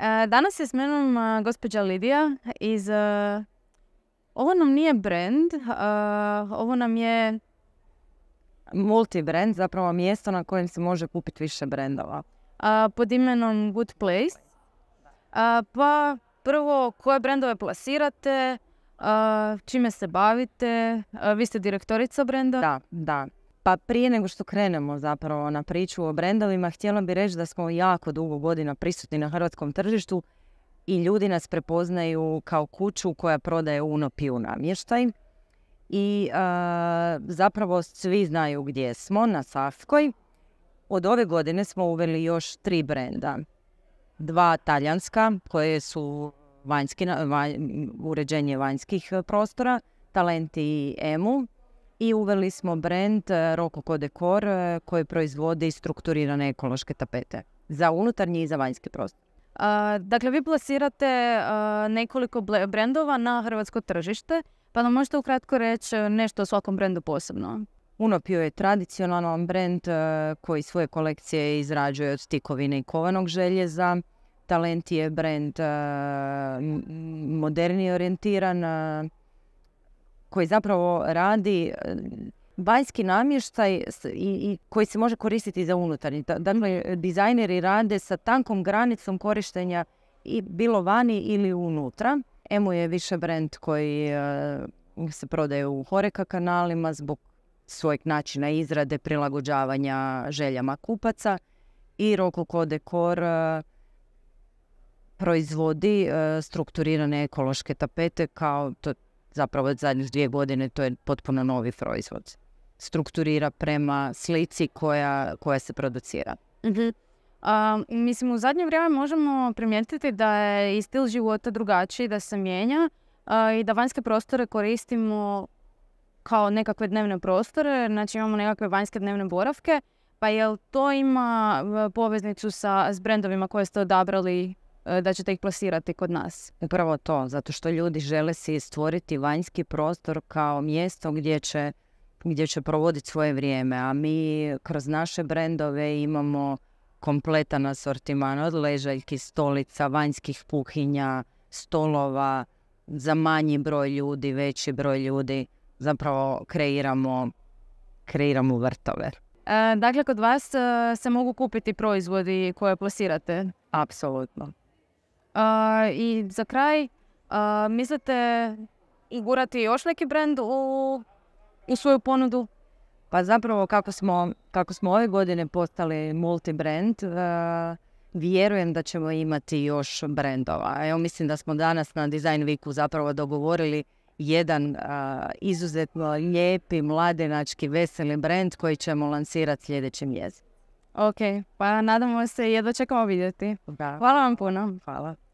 E, danas je s menom e, gospođa Lidija iz... E, ovo nam nije brand, ovo nam je multibrand, zapravo mjesto na kojem se može kupiti više brendova. Pod imenom Good Place. Pa prvo, koje brendove plasirate, čime se bavite, vi ste direktorica brenda? Da, da. Pa prije nego što krenemo zapravo na priču o brendovima, htjela bih reći da smo jako dugo godina prisutni na hrvatskom tržištu i ljudi nas prepoznaju kao kuću koja prodaje uno namještaj. I zapravo svi znaju gdje smo, na Savskoj. Od ove godine smo uveli još tri brenda. Dva talijanska koje su vanjski, uređenje vanjskih prostora, Talenti i EMU, i uveli smo brand e, Rokoko Dekor e, koji proizvodi strukturirane ekološke tapete za unutarnji i za vanjski prostor. dakle, vi plasirate e, nekoliko brendova na hrvatsko tržište, pa nam možete ukratko reći nešto o svakom brendu posebno. Unopio je tradicionalan brend koji svoje kolekcije izrađuje od stikovine i kovanog željeza. Talenti je brend modernije orijentiran, koji zapravo radi e, vanjski namještaj i, koji se može koristiti za unutarnji. Dakle, dizajneri rade sa tankom granicom korištenja i bilo vani ili unutra. Emu je više brend koji e, se prodaje u Horeka kanalima zbog svojeg načina izrade, prilagođavanja željama kupaca i Rokoko Dekor e, proizvodi strukturirane ekološke tapete kao to zapravo zadnjih dvije godine to je potpuno novi proizvod. Strukturira prema slici koja, koja se producira. Mhm. mislim, u zadnje vrijeme možemo primijetiti da je i stil života drugačiji, da se mijenja i da vanjske prostore koristimo kao nekakve dnevne prostore, znači imamo nekakve vanjske dnevne boravke, pa jel to ima e, poveznicu sa, s brendovima koje ste odabrali E, da ćete ih plasirati kod nas? Upravo to, zato što ljudi žele si stvoriti vanjski prostor kao mjesto gdje će, gdje će provoditi svoje vrijeme, a mi kroz naše brendove imamo kompletan asortiman od ležaljki, stolica, vanjskih kuhinja, stolova, za manji broj ljudi, veći broj ljudi zapravo kreiramo, kreiramo vrtove. E, dakle, kod vas e, se mogu kupiti proizvodi koje plasirate? Apsolutno. I za kraj, mislite gurati još neki brand u, svoju ponudu? Pa zapravo kako smo, ove godine postali multibrand, vjerujem da ćemo imati još brendova. Evo mislim da smo danas na Design Weeku zapravo dogovorili jedan izuzetno lijepi, mladenački, veseli brend koji ćemo lansirati sljedećem mjesec. Ok, pa nadamo se i jedva čekamo vidjeti. Hvala vam puno. Hvala.